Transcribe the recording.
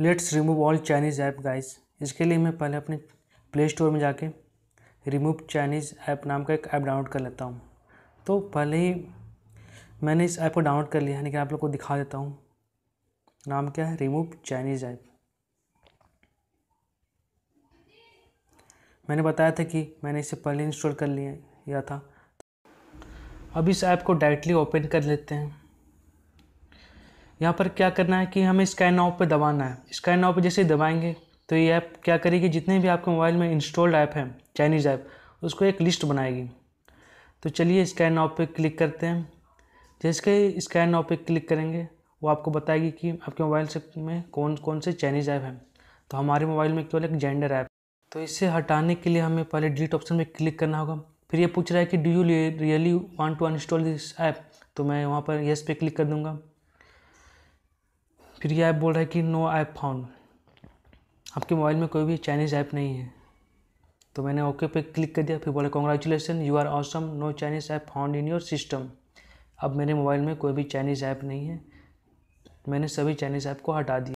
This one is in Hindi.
let's remove all Chinese app guys इसके लिए मैं पहले अपने प्ले स्टोर में जाके रिमूव चाइनीज़ ऐप नाम का एक ऐप डाउनलोड कर लेता हूँ तो पहले ही मैंने इस ऐप को डाउनलोड कर लिया है लेकिन आप लोग को दिखा देता हूँ नाम क्या है रिमूव चाइनीज़ ऐप मैंने बताया था कि मैंने इसे पहले इंस्टॉल कर लिया था अब इस ऐप को डायरेक्टली ओपन कर लेते हैं यहाँ पर क्या करना है कि हमें स्कैन नाव पर दबाना है स्कैन नाव पर जैसे दबाएंगे तो ये ऐप क्या करेगी जितने भी आपके मोबाइल में इंस्टॉल्ड ऐप हैं चाइनीज़ ऐप उसको एक लिस्ट बनाएगी तो चलिए स्कैन नाव पे क्लिक करते हैं जैसे स्कैन नाव पर क्लिक करेंगे वो आपको बताएगी कि आपके मोबाइल से में कौन कौन से चाइनीज़ ऐप हैं तो हमारे मोबाइल में केवल एक जेंडर ऐप तो इसे हटाने के लिए हमें पहले डिलीट ऑप्शन में क्लिक करना होगा फिर ये पूछ रहा है कि do you really want to uninstall this app तो मैं वहाँ पर येस पे क्लिक कर दूँगा फिर ये ऐप बोल रहा है कि नो ऐप फाउंड आपके मोबाइल में कोई भी चाइनीज़ ऐप नहीं है तो मैंने ओके पे क्लिक कर दिया फिर बोले congratulations you are awesome no Chinese app found in your system अब मेरे मोबाइल में कोई भी चाइनीज़ ऐप नहीं है मैंने सभी चाइनीज़ ऐप को हटा दिया